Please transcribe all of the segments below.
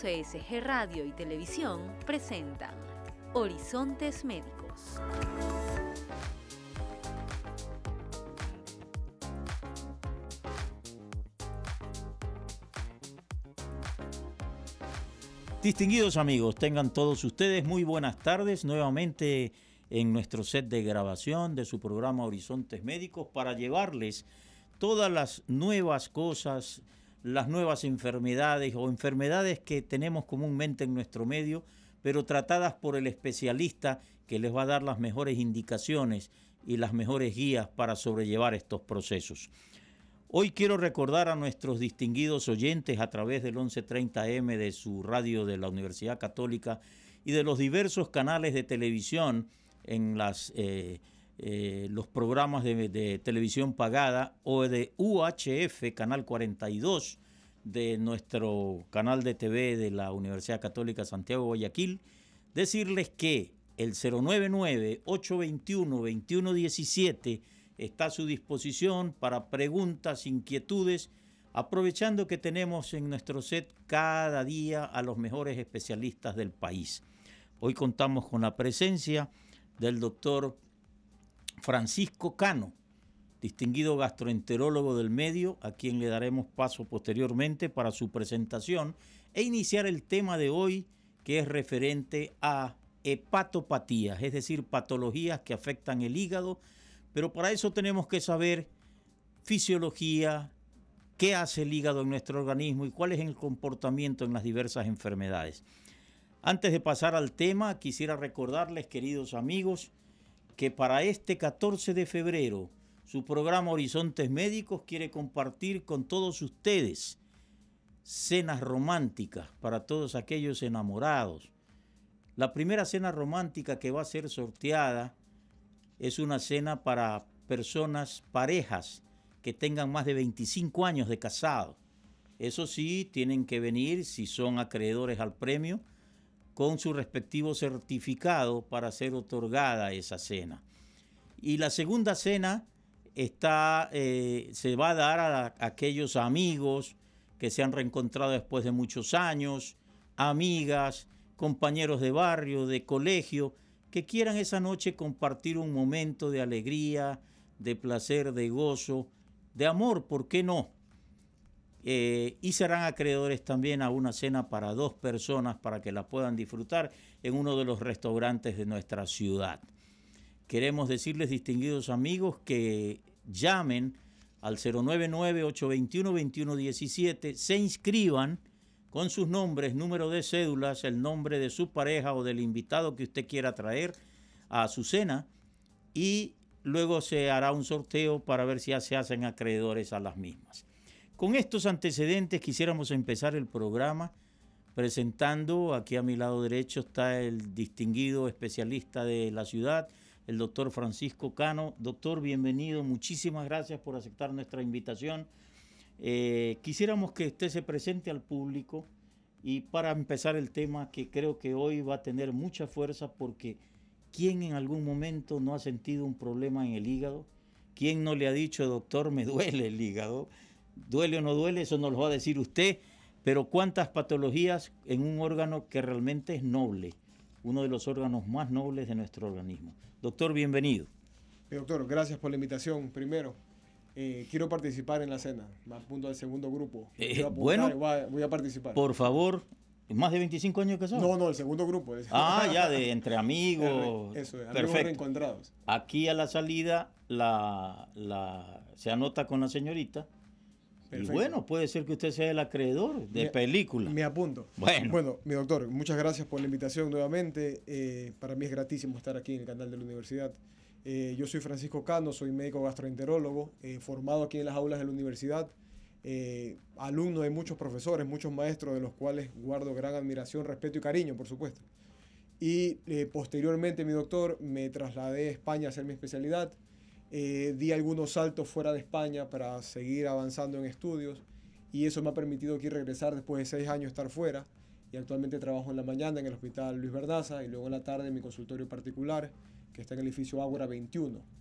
CSG Radio y Televisión presentan Horizontes Médicos. Distinguidos amigos, tengan todos ustedes muy buenas tardes nuevamente en nuestro set de grabación de su programa Horizontes Médicos para llevarles todas las nuevas cosas, las nuevas enfermedades o enfermedades que tenemos comúnmente en nuestro medio, pero tratadas por el especialista que les va a dar las mejores indicaciones y las mejores guías para sobrellevar estos procesos. Hoy quiero recordar a nuestros distinguidos oyentes a través del 1130M de su radio de la Universidad Católica y de los diversos canales de televisión en las... Eh, eh, los programas de, televisión pagada o de UHF, Canal 42, de nuestro canal de TV de la Universidad Católica Santiago Guayaquil, decirles que el 099-821-2117 está a su disposición para preguntas, inquietudes, aprovechando que tenemos en nuestro set cada día a los mejores especialistas del país. Hoy contamos con la presencia del doctor Francisco Cano, distinguido gastroenterólogo del medio, a quien le daremos paso posteriormente para su presentación, e iniciar el tema de hoy que es referente a hepatopatías, es decir, patologías que afectan el hígado, pero para eso tenemos que saber fisiología, qué hace el hígado en nuestro organismo y cuál es el comportamiento en las diversas enfermedades. Antes de pasar al tema, quisiera recordarles, queridos amigos, que para este 14 de febrero su programa Horizontes Médicos quiere compartir con todos ustedes cenas románticas para todos aquellos enamorados. La primera cena romántica que va a ser sorteada es una cena para personas, parejas que tengan más de 25 años de casado. Eso sí, tienen que venir si son acreedores al premio con su respectivo certificado para ser otorgada esa cena. Y la segunda cena está, eh, se va a dar a aquellos amigos que se han reencontrado después de muchos años, amigas, compañeros de barrio, de colegio, que quieran esa noche compartir un momento de alegría, de placer, de gozo, de amor, ¿por qué no? Eh, y serán acreedores también a una cena para dos personas para que la puedan disfrutar en uno de los restaurantes de nuestra ciudad. Queremos decirles, distinguidos amigos, que llamen al 099-821-2117, se inscriban con sus nombres, número de cédulas, el nombre de su pareja o del invitado que usted quiera traer a su cena y luego se hará un sorteo para ver si ya se hacen acreedores a las mismas. Con estos antecedentes quisiéramos empezar el programa presentando, aquí a mi lado derecho está el distinguido especialista de la ciudad, el doctor Francisco Cano. Doctor, bienvenido, muchísimas gracias por aceptar nuestra invitación. Eh, quisiéramos que usted se presente al público y para empezar el tema que creo que hoy va a tener mucha fuerza porque ¿quién en algún momento no ha sentido un problema en el hígado? ¿Quién no le ha dicho, doctor, me duele el hígado? duele o no duele, eso nos lo va a decir usted, pero cuántas patologías en un órgano que realmente es noble, uno de los órganos más nobles de nuestro organismo. Doctor, bienvenido. Eh, doctor, gracias por la invitación. Primero, eh, quiero participar en la cena, más punto del segundo grupo. Eh, bueno, voy a, participar. Por favor, ¿más de 25 años que son? No, no, el segundo grupo. Ah, ya, de entre amigos. Eso, amigos Perfecto. reencontrados. Aquí a la salida la, se anota con la señorita bueno, puede ser que usted sea el acreedor de películas. película. Me apunto. Bueno. bueno, mi doctor, muchas gracias por la invitación nuevamente. Eh, para mí es gratísimo estar aquí en el canal de la universidad. Eh, yo soy Francisco Cano, soy médico gastroenterólogo, eh, formado aquí en las aulas de la universidad, alumno de muchos profesores, muchos maestros, de los cuales guardo gran admiración, respeto y cariño, por supuesto. Y posteriormente, mi doctor, me trasladé a España a hacer mi especialidad eh, di algunos saltos fuera de España para seguir avanzando en estudios y eso me ha permitido aquí regresar después de seis años estar fuera y actualmente trabajo en la mañana en el hospital Luis Verdaza y luego en la tarde en mi consultorio particular que está en el edificio Ágora 21.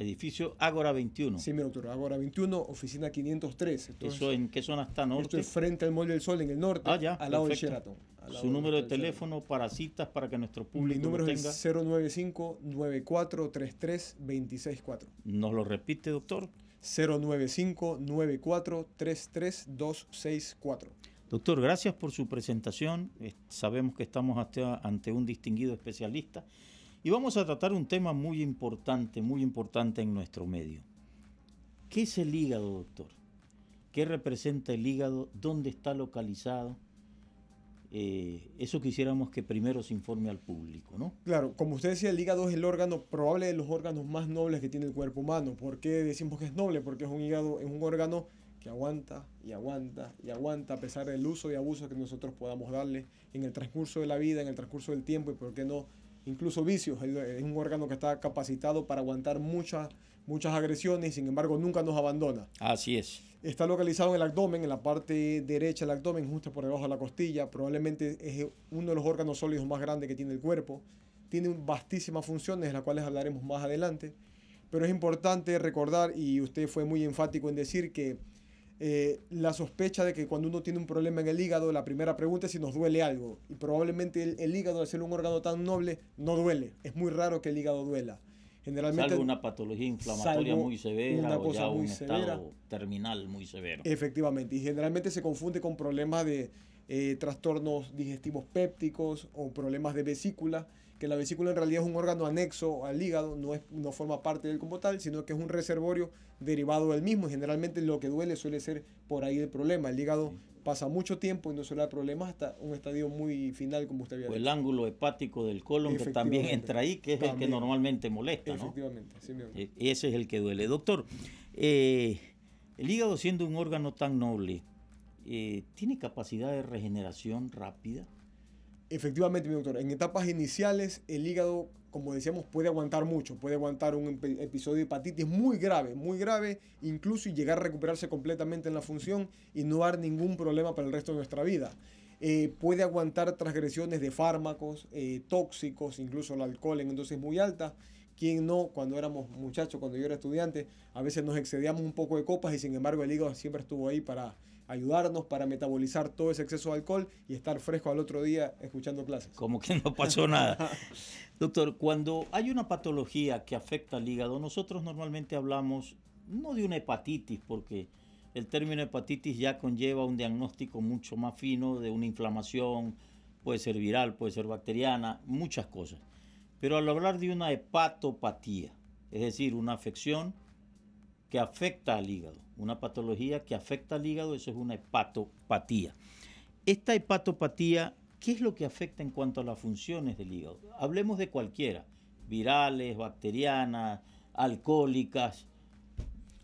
Edificio Ágora 21. Sí, mi doctor, Ágora 21, oficina 503. en qué zona está norte? Esto frente al Molde del Sol, en el norte, ah, ya, al lado del Su número de teléfono para citas para que nuestro público. Mi número es 095-9433-264. ¿Nos lo repite, doctor? 095-9433-264. Doctor, gracias por su presentación. Eh, sabemos que estamos ante un distinguido especialista y vamos a tratar un tema muy importante, muy importante en nuestro medio. ¿Qué es el hígado, doctor? ¿Qué representa el hígado? ¿Dónde está localizado? Eh, eso quisiéramos que primero se informe al público, ¿no? Claro, como usted decía, el hígado es el órgano probable de los órganos más nobles que tiene el cuerpo humano. ¿Por qué decimos que es noble? Porque es un hígado, es un órgano que aguanta y aguanta y aguanta a pesar del uso y abuso que nosotros podamos darle en el transcurso de la vida, en el transcurso del tiempo y por qué no incluso vicios. Eh, es un órgano que está capacitado para aguantar muchas, muchas agresiones sin embargo nunca nos abandona. Así es. Está localizado en el abdomen, en la parte derecha del abdomen, justo por debajo de la costilla. Probablemente es uno de los órganos sólidos más grandes que tiene el cuerpo. Tiene vastísimas funciones, de las cuales hablaremos más adelante. Pero es importante recordar, y usted fue muy enfático en decir que eh, la sospecha de que cuando uno tiene un problema en el hígado, la primera pregunta es si nos duele algo. Y probablemente el, hígado, al ser un órgano tan noble, no duele. Es muy raro que el hígado duela. Generalmente, salvo una patología inflamatoria muy severa una cosa muy un severa. estado terminal muy severo. Efectivamente, y generalmente se confunde con problemas de eh, trastornos digestivos pépticos o problemas de vesícula que la vesícula en realidad es un órgano anexo al hígado, no, es, no forma parte del como tal, sino que es un reservorio derivado del mismo. Y generalmente lo que duele suele ser por ahí el problema. El hígado pasa mucho tiempo y no suele dar problemas hasta un estadio muy final, como usted había dicho. O el ángulo hepático del colon, que también entra ahí, que es el que normalmente molesta. Efectivamente, ¿no? E, ese es el que duele. Doctor, eh, el hígado siendo un órgano tan noble, eh, ¿tiene capacidad de regeneración rápida? Efectivamente, mi doctor, en etapas iniciales el hígado, como decíamos, puede aguantar mucho, puede aguantar un episodio de hepatitis muy grave, muy grave, incluso y llegar a recuperarse completamente en la función y no dar ningún problema para el resto de nuestra vida. Eh, puede aguantar transgresiones de fármacos eh, tóxicos, incluso el alcohol en dosis muy alta. ¿Quién no, cuando éramos muchachos, cuando yo era estudiante, a veces nos excedíamos un poco de copas y sin embargo el hígado siempre estuvo ahí para ayudarnos para metabolizar todo ese exceso de alcohol y estar fresco al otro día escuchando clases. Como que no pasó nada. Doctor, cuando hay una patología que afecta al hígado, nosotros normalmente hablamos no de una hepatitis, porque el término hepatitis ya conlleva un diagnóstico mucho más fino de una inflamación, puede ser viral, puede ser bacteriana, muchas cosas. Pero al hablar de una hepatopatía, es decir, una afección que afecta al hígado. Una patología que afecta al hígado, eso es una hepatopatía. Esta hepatopatía, ¿qué es lo que afecta en cuanto a las funciones del hígado? Hablemos de cualquiera, virales, bacterianas, alcohólicas.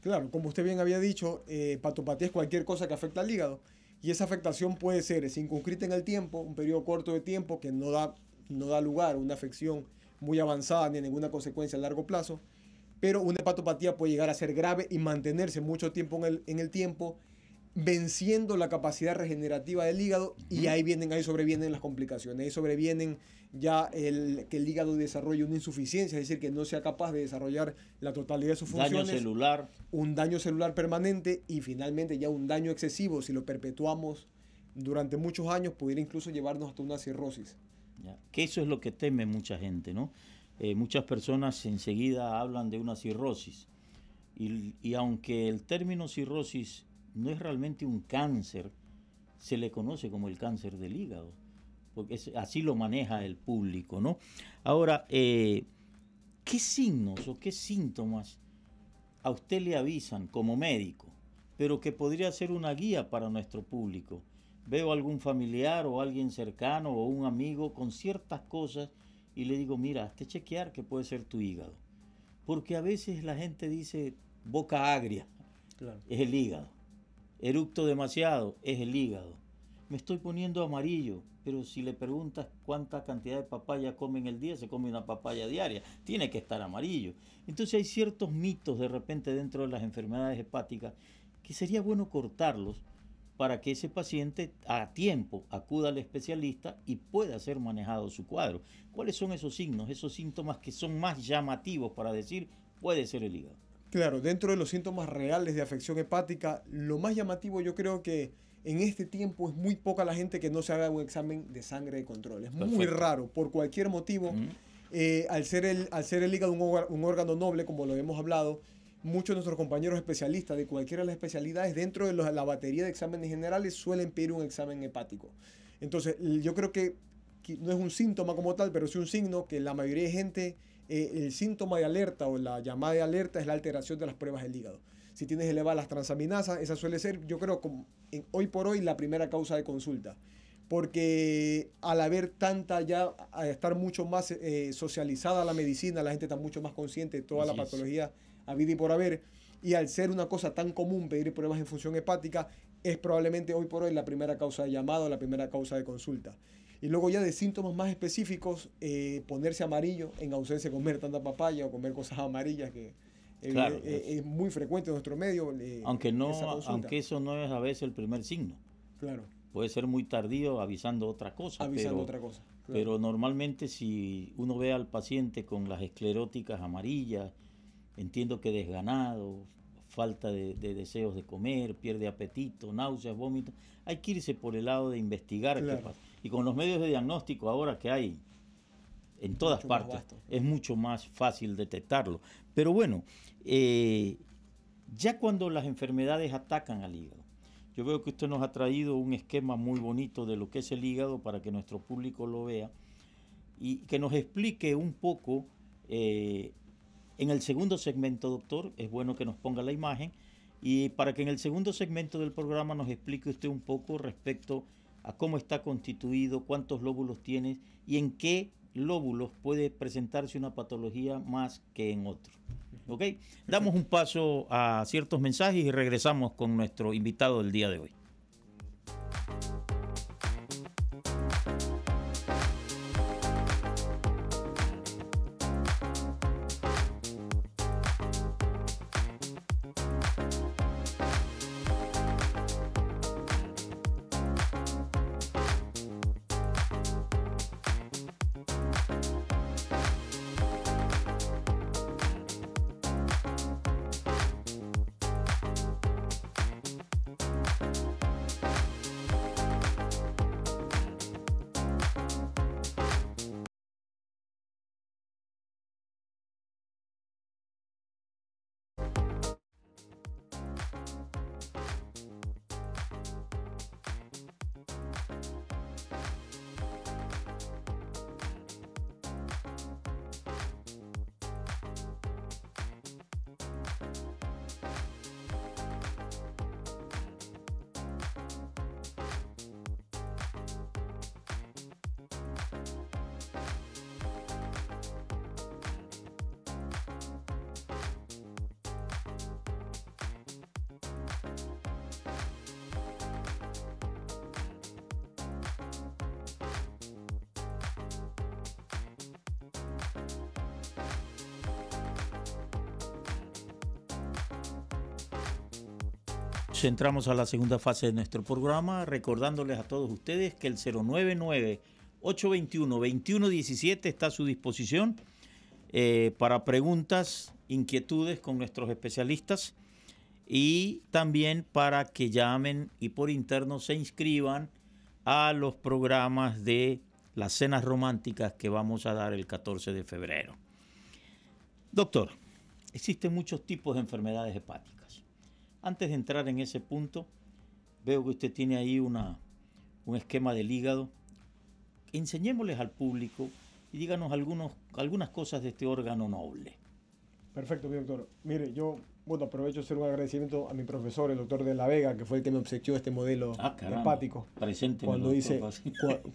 Claro, como usted bien había dicho, eh, hepatopatía es cualquier cosa que afecta al hígado. Y esa afectación puede ser circunscrita en el tiempo, un periodo corto de tiempo que no da, no da lugar a una afección muy avanzada ni a ninguna consecuencia a largo plazo pero una hepatopatía puede llegar a ser grave y mantenerse mucho tiempo en el, tiempo, venciendo la capacidad regenerativa del hígado y ahí vienen, ahí sobrevienen las complicaciones, ahí sobrevienen ya el, que el hígado desarrolle una insuficiencia, es decir, que no sea capaz de desarrollar la totalidad de sus funciones. Daño celular. Un daño celular permanente y finalmente ya un daño excesivo, si lo perpetuamos durante muchos años, pudiera incluso llevarnos hasta una cirrosis. que eso es lo que teme mucha gente, ¿no? Eh, muchas personas enseguida hablan de una cirrosis. Y, aunque el término cirrosis no es realmente un cáncer, se le conoce como el cáncer del hígado, porque así lo maneja el público, ¿no? Ahora, eh, ¿qué signos o qué síntomas a usted le avisan como médico, pero que podría ser una guía para nuestro público? Veo algún familiar o alguien cercano o un amigo con ciertas cosas y le digo, mira, te chequear que puede ser tu hígado. Porque a veces la gente dice boca agria, es el hígado. Eructo demasiado, es el hígado. Me estoy poniendo amarillo, pero si le preguntas cuánta cantidad de papaya come en el día, se come una papaya diaria. Tiene que estar amarillo. Entonces hay ciertos mitos de repente dentro de las enfermedades hepáticas que sería bueno cortarlos para que ese paciente a tiempo acuda al especialista y pueda ser manejado su cuadro. ¿Cuáles son esos signos, esos síntomas que son más llamativos para decir puede ser el hígado? Claro, dentro de los síntomas reales de afección hepática, lo más llamativo yo creo que en este tiempo es muy poca la gente que no se haga un examen de sangre de control. Es muy raro, por cualquier motivo. Eh, al, ser el, al ser el hígado un órgano noble, como lo hemos hablado, Muchos de nuestros compañeros especialistas de cualquiera de las especialidades dentro de la batería de exámenes generales suelen pedir un examen hepático. Entonces, yo creo que no es un síntoma como tal, pero sí un signo que la mayoría de gente, eh, el síntoma de alerta o la llamada de alerta es la alteración de las pruebas del hígado. Si tienes elevadas las transaminasas, esa suele ser, yo creo, hoy por hoy la primera causa de consulta. Porque al haber tanta ya, a estar mucho más eh, socializada la medicina, la gente está mucho más consciente de toda la patología a y por haber. Y al ser una cosa tan común pedir pruebas en función hepática, es probablemente hoy por hoy la primera causa de llamado, la primera causa de consulta. Y luego ya de síntomas más específicos, eh, ponerse amarillo en ausencia de comer tanta papaya o comer cosas amarillas que eh, eh, es. muy frecuente en nuestro medio. aunque, no, aunque eso no es a veces el primer signo. Claro. Puede ser muy tardío avisando otra cosa. Avisando otra cosa. Pero normalmente si uno ve al paciente con las escleróticas amarillas, entiendo que desganado, falta de, deseos de comer, pierde apetito, náuseas, vómitos. Hay que irse por el lado de investigar Y con los medios de diagnóstico ahora que hay en todas partes, es mucho más fácil detectarlo. Pero bueno, eh, ya cuando las enfermedades atacan al hígado, yo veo que usted nos ha traído un esquema muy bonito de lo que es el hígado para que nuestro público lo vea y que nos explique un poco eh, en el segundo segmento, doctor, es bueno que nos ponga la imagen y para que en el segundo segmento del programa nos explique usted un poco respecto a cómo está constituido, cuántos lóbulos tiene y en qué lóbulos puede presentarse una patología más que en otro. ¿Ok? Damos un paso a ciertos mensajes y regresamos con nuestro invitado del día de hoy. Entramos a la segunda fase de nuestro programa, recordándoles a todos ustedes que el 099-821-2117 está a su disposición eh, para preguntas, inquietudes con nuestros especialistas y también para que llamen y por interno se inscriban a los programas de las cenas románticas que vamos a dar el 14 de febrero. Doctor, existen muchos tipos de enfermedades hepáticas. Antes de entrar en ese punto, veo que usted tiene ahí una, un esquema del hígado. Enseñémosles al público y díganos algunos, algunas cosas de este órgano noble. Perfecto, doctor. Mire, yo bueno, aprovecho hacer un agradecimiento a mi profesor, el doctor de la Vega, que fue el que me obsequió este modelo ah, hepático. Presente. Cuando hice,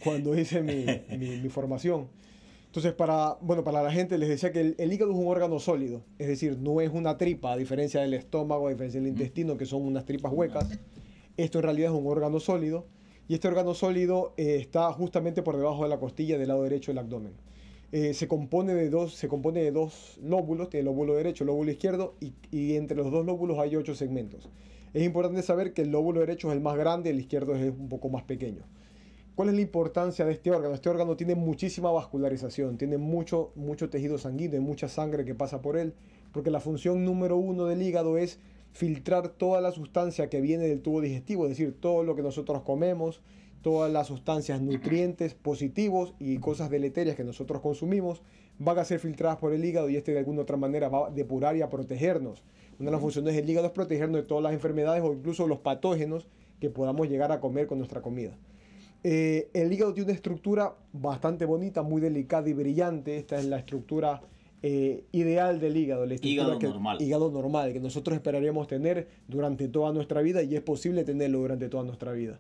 cuando hice mi, mi, mi formación. Entonces, para, bueno, para la gente les decía que el, hígado es un órgano sólido, es decir, no es una tripa, a diferencia del estómago, a diferencia del intestino, que son unas tripas huecas. Esto en realidad es un órgano sólido y este órgano sólido eh, está justamente por debajo de la costilla del lado derecho del abdomen. Eh, se, compone de dos, se compone de dos lóbulos, tiene el lóbulo derecho, el lóbulo izquierdo y, y entre los dos lóbulos hay ocho segmentos. Es importante saber que el lóbulo derecho es el más grande, el izquierdo es un poco más pequeño. ¿Cuál es la importancia de este órgano? Este órgano tiene muchísima vascularización, tiene mucho, mucho tejido sanguíneo, y mucha sangre que pasa por él, porque la función número uno del hígado es filtrar toda la sustancia que viene del tubo digestivo, es decir, todo lo que nosotros comemos, todas las sustancias nutrientes positivos y cosas deleterias que nosotros consumimos van a ser filtradas por el hígado y este de alguna otra manera va a depurar y a protegernos. Una de las funciones del hígado es protegernos de todas las enfermedades o incluso los patógenos que podamos llegar a comer con nuestra comida. Eh, el hígado tiene una estructura bastante bonita, muy delicada y brillante. Esta es la estructura eh, ideal del hígado, la hígado, normal. hígado que nosotros esperaríamos tener durante toda nuestra vida y es posible tenerlo durante toda nuestra vida.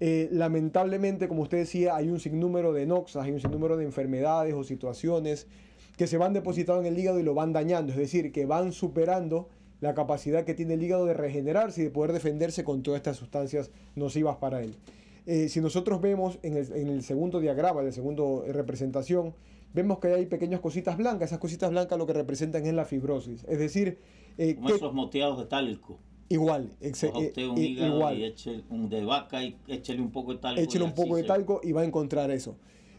Eh, lamentablemente, como usted decía, hay un sinnúmero de noxas, hay un sinnúmero de enfermedades o situaciones que se van depositando en el hígado y lo van dañando, es decir, que van superando la capacidad que tiene el hígado de regenerarse y de poder defenderse con todas estas sustancias nocivas para él. Eh, si nosotros vemos en el, segundo diagrama, en la segundo representación, vemos que hay pequeñas cositas blancas. Esas cositas blancas lo que representan es la fibrosis. Es decir... Eh, como esos moteados de talco. Igual, usted un eh, Y eche, un de vaca y échele un poco de talco. Échele un poco de talco y va a encontrar eso.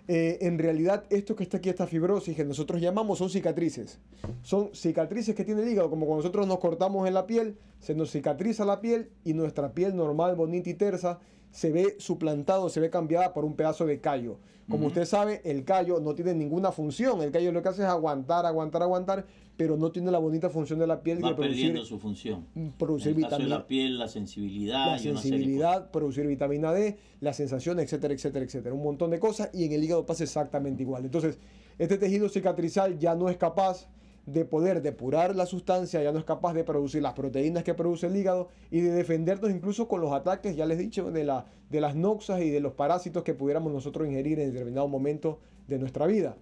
en realidad esto que está aquí, esta fibrosis que nosotros llamamos, son cicatrices. Son cicatrices que tiene el hígado, como cuando nosotros nos cortamos en la piel, se nos cicatriza la piel y nuestra piel normal, bonita y tersa se ve suplantado, se ve cambiada por un pedazo de callo. Como usted sabe, el callo no tiene ninguna función. El callo lo que hace es aguantar, aguantar, aguantar, pero no tiene la bonita función de la piel Va de producir, perdiendo su función. Producir vitamina. De la piel, la sensibilidad. La sensibilidad, producir vitamina D, la sensación, etcétera, etcétera, etcétera. Un montón de cosas y en el hígado pasa exactamente igual. Entonces, este tejido cicatrizal ya no es capaz de poder depurar la sustancia, ya no es capaz de producir las proteínas que produce el hígado y de defendernos incluso con los ataques, ya les he dicho, de, la, de las noxas y de los parásitos que pudiéramos nosotros ingerir en determinado momento de nuestra vida.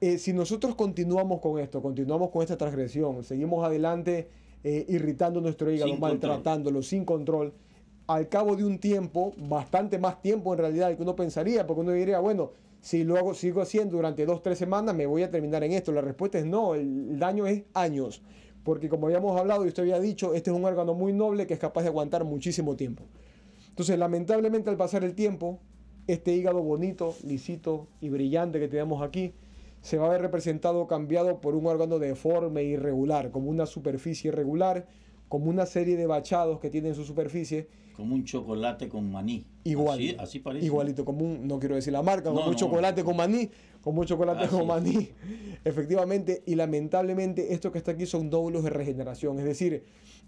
Eh, si nosotros continuamos con esto, continuamos con esta transgresión, seguimos adelante eh, irritando nuestro hígado, maltratándolo sin control, al cabo de un tiempo, bastante más tiempo en realidad que uno pensaría, porque uno diría, bueno, si lo sigo haciendo durante dos, tres semanas, me voy a terminar en esto. La respuesta es no, el daño es años. Porque como habíamos hablado y usted había dicho, este es un órgano muy noble que es capaz de aguantar muchísimo tiempo. Entonces, lamentablemente al pasar el tiempo, este hígado bonito, lisito y brillante que tenemos aquí, se va a ver representado cambiado por un órgano deforme, e irregular, como una superficie irregular, como una serie de bachados que tiene en su superficie como un chocolate con maní. Igual. Así, parece. Igualito, como un, no quiero decir la marca, como un chocolate con maní, como un chocolate con maní. Efectivamente, y lamentablemente esto que está aquí son nódulos de regeneración. Es decir,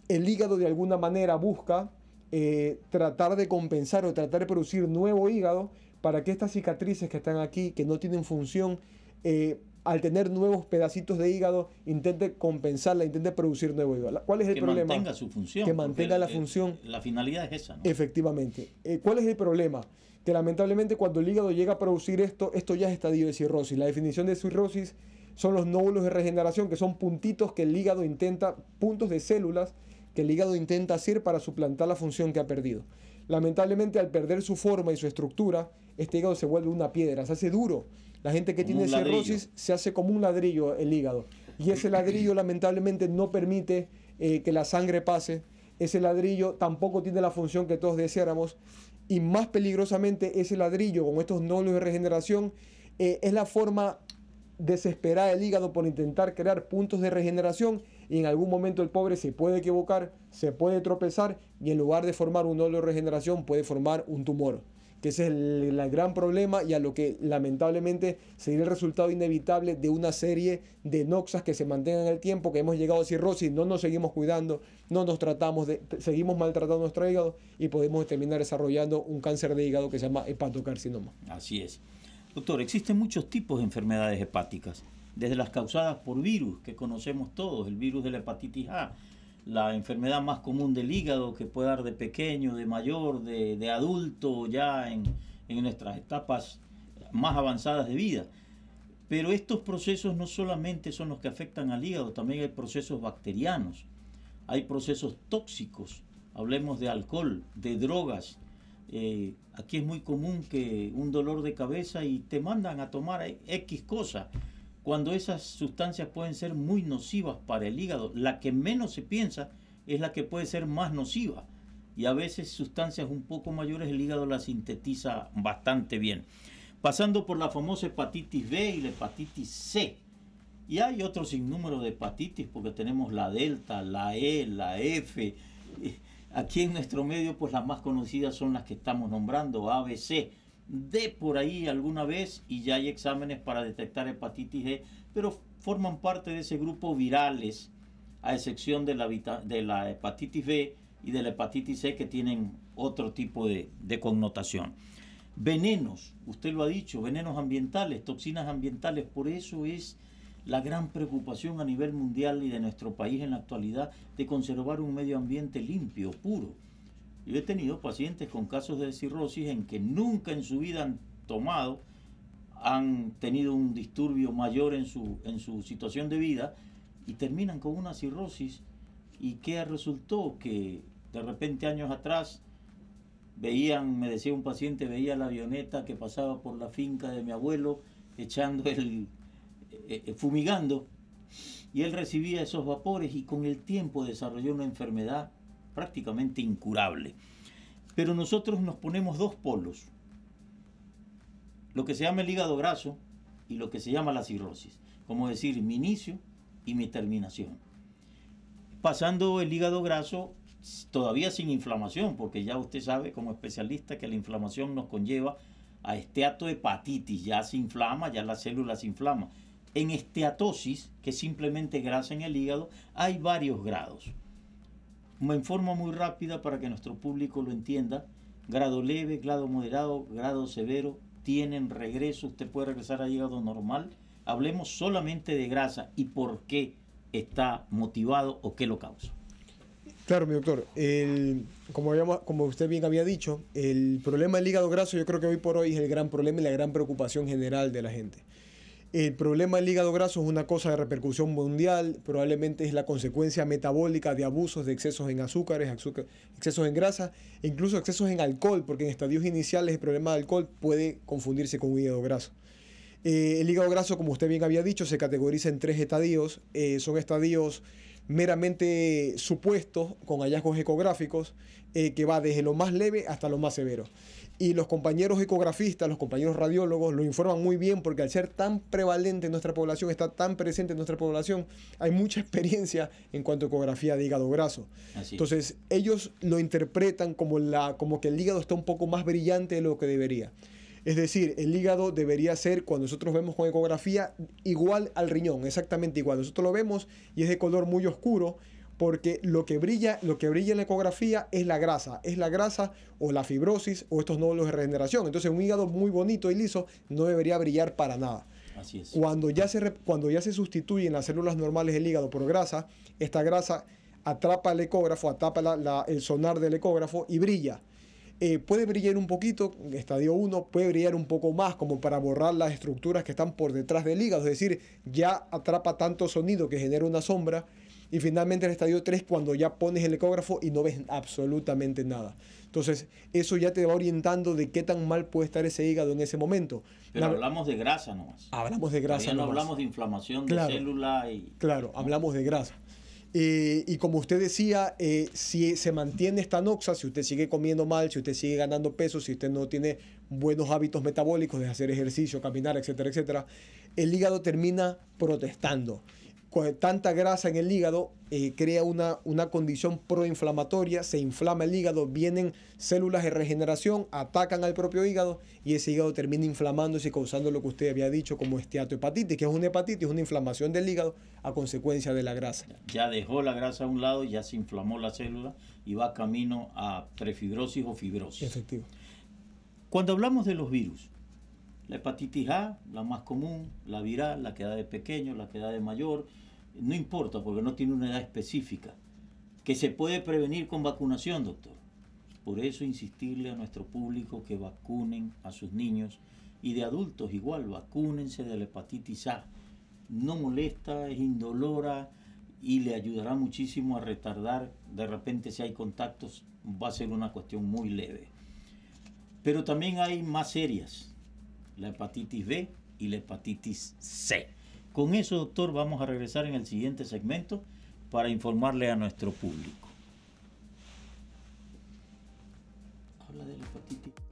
el hígado de alguna manera busca eh, tratar de compensar o tratar de producir nuevo hígado para que estas cicatrices que están aquí, que no tienen función, eh, al tener nuevos pedacitos de hígado, intente compensarla, intente producir nuevo hígado. ¿Cuál es el problema? Que mantenga su función. Que mantenga la función. La finalidad es esa, ¿no? Efectivamente. Eh, ¿Cuál es el problema? Que lamentablemente cuando el hígado llega a producir esto, esto ya es estadio de cirrosis. La definición de cirrosis son los nódulos de regeneración, que son puntitos que el hígado intenta, puntos de células que el hígado intenta hacer para suplantar la función que ha perdido. Lamentablemente al perder su forma y su estructura, este hígado se vuelve una piedra, se hace duro la gente que tiene cirrosis se hace como un ladrillo el hígado. Y ese ladrillo lamentablemente no permite eh, que la sangre pase. Ese ladrillo tampoco tiene la función que todos deseáramos. Y más peligrosamente, ese ladrillo con estos nódulos de regeneración eh, es la forma desesperada el hígado por intentar crear puntos de regeneración y en algún momento el pobre se puede equivocar, se puede tropezar y en lugar de formar un nódulo de regeneración puede formar un tumor que ese es el, gran problema y a lo que lamentablemente sería el resultado inevitable de una serie de noxas que se mantengan en el tiempo, que hemos llegado a decir, no nos seguimos cuidando, no nos tratamos, de, seguimos maltratando nuestro hígado y podemos terminar desarrollando un cáncer de hígado que se llama hepatocarcinoma. Así es. Doctor, existen muchos tipos de enfermedades hepáticas, desde las causadas por virus que conocemos todos, el virus de la hepatitis A, la enfermedad más común del hígado que puede dar de pequeño, de mayor, de, de adulto, ya en, nuestras etapas más avanzadas de vida. Pero estos procesos no solamente son los que afectan al hígado, también hay procesos bacterianos, hay procesos tóxicos, hablemos de alcohol, de drogas. Eh, aquí es muy común que un dolor de cabeza y te mandan a tomar X cosa cuando esas sustancias pueden ser muy nocivas para el hígado. La que menos se piensa es la que puede ser más nociva. Y a veces sustancias un poco mayores el hígado las sintetiza bastante bien. Pasando por la famosa hepatitis B y la hepatitis C. Y hay otros sinnúmero de hepatitis, porque tenemos la delta, la E, la F. Eh, aquí en nuestro medio, pues las más conocidas son las que estamos nombrando, ABC de por ahí alguna vez y ya hay exámenes para detectar hepatitis E pero forman parte de ese grupo virales, a excepción de la, hepatitis B y de la hepatitis C que tienen otro tipo de connotación. Venenos, usted lo ha dicho, venenos ambientales, toxinas ambientales, por eso es la gran preocupación a nivel mundial y de nuestro país en la actualidad de conservar un medio ambiente limpio, puro. Yo he tenido pacientes con casos de cirrosis en que nunca en su vida han tomado, han tenido un disturbio mayor en su, en su situación de vida y terminan con una cirrosis y que resultó que de repente años atrás veían, me decía un paciente, veía la avioneta que pasaba por la finca de mi abuelo echando el, eh, eh, fumigando y él recibía esos vapores y con el tiempo desarrolló una enfermedad prácticamente incurable. Pero nosotros nos ponemos dos polos, lo que se llama el hígado graso y lo que se llama la cirrosis, como decir mi inicio y mi terminación. Pasando el hígado graso todavía sin inflamación, porque ya usted sabe como especialista que la inflamación nos conlleva a esteatohepatitis, ya se inflama, ya las células se inflama. En esteatosis, que simplemente grasa en el hígado, hay varios grados una forma muy rápida para que nuestro público lo entienda. Grado leve, grado moderado, grado severo, tienen regreso, usted puede regresar al hígado normal. Hablemos solamente de grasa y por qué está motivado o qué lo causa. Claro, mi doctor. como, como usted bien había dicho, el problema del hígado graso yo creo que hoy por hoy es el gran problema y la gran preocupación general de la gente. El problema del hígado graso es una cosa de repercusión mundial, probablemente es la consecuencia metabólica de abusos, de excesos en azúcares, excesos en grasa, e incluso excesos en alcohol, porque en estadios iniciales el problema de alcohol puede confundirse con un hígado graso. Eh, el hígado graso, como usted bien había dicho, se categoriza en tres estadios. Eh, son estadios meramente supuestos, con hallazgos ecográficos, eh, que va desde lo más leve hasta lo más severo. Y los compañeros ecografistas, los compañeros radiólogos lo informan muy bien porque al ser tan prevalente en nuestra población, está tan presente en nuestra población, hay mucha experiencia en cuanto a ecografía de hígado graso. Entonces, ellos lo interpretan como, la, como que el hígado está un poco más brillante de lo que debería. Es decir, el hígado debería ser, cuando nosotros vemos con ecografía, igual al riñón, exactamente igual. Nosotros lo vemos y es de color muy oscuro, porque lo que brilla, lo que brilla en la ecografía es la grasa, es la grasa o la fibrosis o estos nódulos de regeneración. Entonces, un hígado muy bonito y liso no debería brillar para nada. Así es. Cuando ya se cuando ya se sustituyen las células normales del hígado por grasa, esta grasa atrapa el ecógrafo, atrapa el sonar del ecógrafo y brilla. Eh, puede brillar un poquito, estadio 1, puede brillar un poco más como para borrar las estructuras que están por detrás del hígado, es decir, ya atrapa tanto sonido que genera una sombra y finalmente en el estadio 3 cuando ya pones el ecógrafo y no ves absolutamente nada. Entonces, eso ya te va orientando de qué tan mal puede estar ese hígado en ese momento. Pero hablamos de grasa nomás. Hablamos de grasa. no hablamos de inflamación claro, de célula Claro, hablamos de grasa. Eh, y como usted decía, eh, si se mantiene esta noxa, si usted sigue comiendo mal, si usted sigue ganando peso, si usted no tiene buenos hábitos metabólicos de hacer ejercicio, caminar, etcétera, etcétera, el hígado termina protestando tanta grasa en el hígado eh, crea una, una condición proinflamatoria, se inflama el hígado, vienen células de regeneración, atacan al propio hígado y ese hígado termina inflamándose y causando lo que usted había dicho como esteatohepatitis, que es una hepatitis, una inflamación del hígado a consecuencia de la grasa. Ya dejó la grasa a un lado, ya se inflamó la célula y va camino a prefibrosis o fibrosis. Efectivo. Cuando hablamos de los virus, la hepatitis A, la más común, la viral, la que da de pequeño, la que da de mayor, no importa porque no tiene una edad específica, que se puede prevenir con vacunación, doctor. Por eso insistirle a nuestro público que vacunen a sus niños y de adultos igual, vacúnense de la hepatitis A. No molesta, es indolora y le ayudará muchísimo a retardar. De repente si hay contactos va a ser una cuestión muy leve. Pero también hay más serias, la hepatitis B y la hepatitis C. Con eso, doctor, vamos a regresar en el siguiente segmento para informarle a nuestro público. de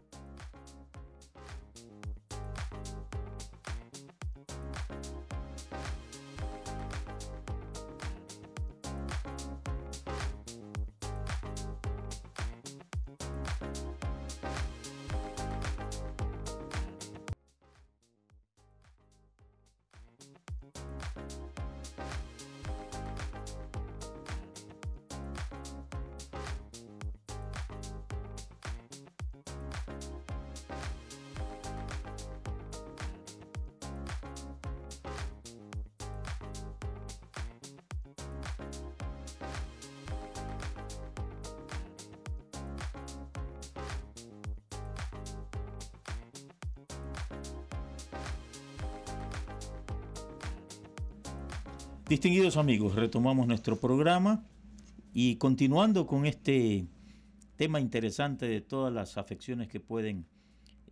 Distinguidos amigos, retomamos nuestro programa y continuando con este tema interesante de todas las afecciones que pueden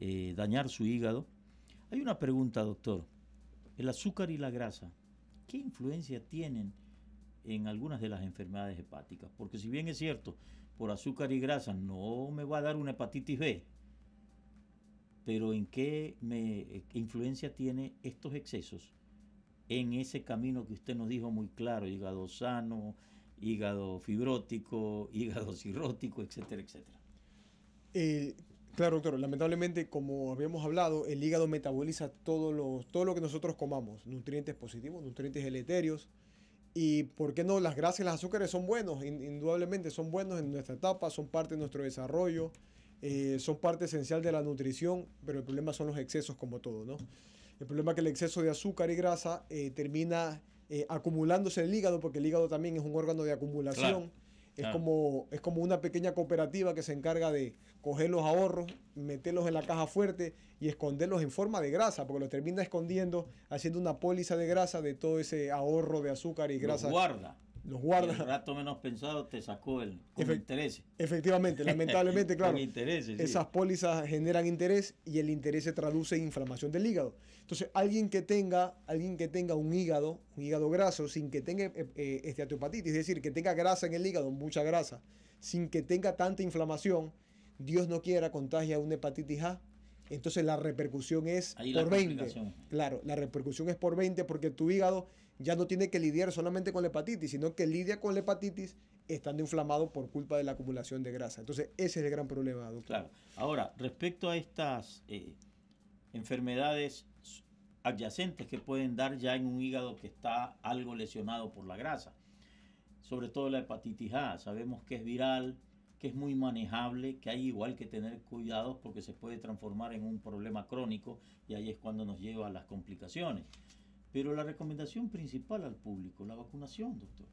eh, dañar su hígado, hay una pregunta, doctor. El azúcar y la grasa, ¿qué influencia tienen en algunas de las enfermedades hepáticas? Porque si bien es cierto, por azúcar y grasa no me va a dar una hepatitis B, pero ¿en qué me, eh, influencia tiene estos excesos en ese camino que usted nos dijo muy claro, hígado sano, hígado fibrótico, hígado cirrótico, etcétera, etcétera? Eh, claro, doctor, lamentablemente, como habíamos hablado, el hígado metaboliza todo lo, todo lo que nosotros comamos, nutrientes positivos, nutrientes deleterios, y por qué no, las grasas y los azúcares son buenos, indudablemente son buenos en nuestra etapa, son parte de nuestro desarrollo, eh, son parte esencial de la nutrición, pero el problema son los excesos como todo, ¿no? El problema es que el exceso de azúcar y grasa eh, termina eh, acumulándose en el hígado, porque el hígado también es un órgano de acumulación. Es, como, es como una pequeña cooperativa que se encarga de coger los ahorros, meterlos en la caja fuerte y esconderlos en forma de grasa, porque lo termina escondiendo haciendo una póliza de grasa de todo ese ahorro de azúcar y grasa. guarda los guarda. El rato menos pensado te sacó el interés. Efectivamente, lamentablemente, claro. interés, Esas pólizas generan interés y el interés se traduce en inflamación del hígado. Entonces, alguien que tenga, alguien que tenga un hígado, un hígado graso, sin que tenga eh, eh, este hepatitis, es decir, que tenga grasa en el hígado, mucha grasa, sin que tenga tanta inflamación, Dios no quiera contagia una hepatitis A, entonces la repercusión es por 20. Claro, la repercusión es por 20 porque tu hígado ya no tiene que lidiar solamente con la hepatitis, sino que lidia con la hepatitis estando inflamado por culpa de la acumulación de grasa. Entonces, ese es el gran problema, doctor. Claro. Ahora, respecto a estas eh, enfermedades adyacentes que pueden dar ya en un hígado que está algo lesionado por la grasa, sobre todo la hepatitis A, sabemos que es viral, que es muy manejable, que hay igual que tener cuidados porque se puede transformar en un problema crónico y ahí es cuando nos lleva a las complicaciones. Pero la recomendación principal al público, la vacunación, doctor.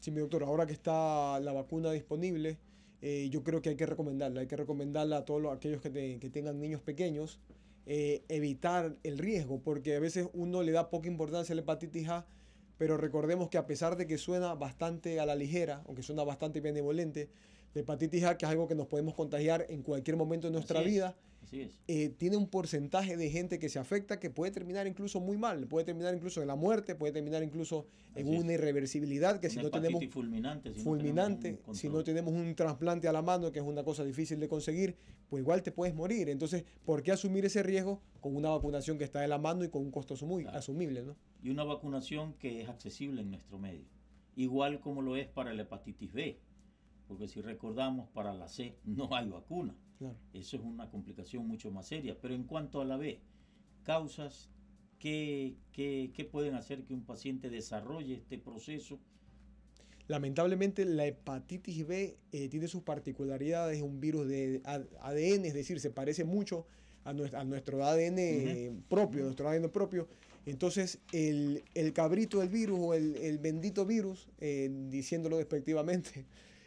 Sí, mi doctor, ahora que está la vacuna disponible, eh, yo creo que hay que recomendarla. Hay que recomendarla a todos aquellos que, tengan niños pequeños, eh, evitar el riesgo, porque a veces uno le da poca importancia a la hepatitis A, pero recordemos que a pesar de que suena bastante a la ligera, aunque suena bastante benevolente, la hepatitis A, que es algo que nos podemos contagiar en cualquier momento de nuestra vida, eh, tiene un porcentaje de gente que se afecta que puede terminar incluso muy mal, puede terminar incluso en la muerte, puede terminar incluso en una irreversibilidad que si no tenemos fulminante, si, fulminante no tenemos si no tenemos un trasplante a la mano, que es una cosa difícil de conseguir, pues igual te puedes morir. Entonces, ¿por qué asumir ese riesgo con una vacunación que está de la mano y con un costo muy asumible, Y una vacunación que es accesible en nuestro medio, igual como lo es para la hepatitis B porque si recordamos, para la C no hay vacuna. Eso es una complicación mucho más seria. Pero en cuanto a la B, causas ¿Qué pueden hacer que un paciente desarrolle este proceso. Lamentablemente la hepatitis B eh, tiene sus particularidades, es un virus de ADN, es decir, se parece mucho a, nuestro ADN eh, propio, nuestro ADN propio. Entonces, el, cabrito del virus o el, bendito virus, eh, diciéndolo despectivamente,